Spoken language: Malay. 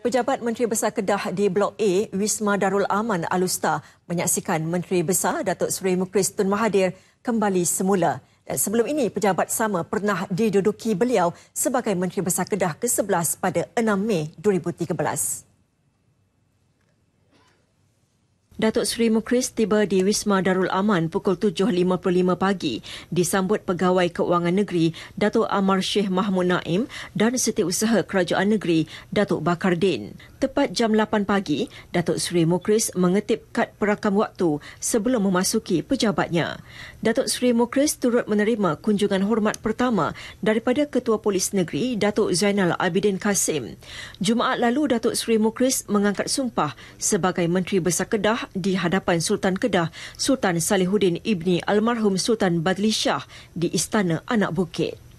Pejabat Menteri Besar Kedah di Blok A, Wisma Darul Aman Alusta, menyaksikan Menteri Besar Datuk Seri Mukris Tun Mahathir kembali semula. Dan sebelum ini, pejabat sama pernah diduduki beliau sebagai Menteri Besar Kedah ke-11 pada 6 Mei 2013. Datuk Seri Mukris tiba di Wisma Darul Aman pukul 7.55 pagi disambut Pegawai Keuangan Negeri Datuk Amar Syih Mahmud Naim dan Setiausaha Kerajaan Negeri Datuk Bakar Din. Tepat jam 8 pagi, Datuk Seri Mukris mengetip kad perakam waktu sebelum memasuki pejabatnya. Datuk Seri Mukris turut menerima kunjungan hormat pertama daripada Ketua Polis Negeri Datuk Zainal Abidin Kasim. Jumaat lalu, Datuk Seri Mukris mengangkat sumpah sebagai Menteri Besar Kedah di hadapan Sultan Kedah, Sultan Salihuddin Ibni Almarhum Sultan Badlishah di Istana Anak Bukit.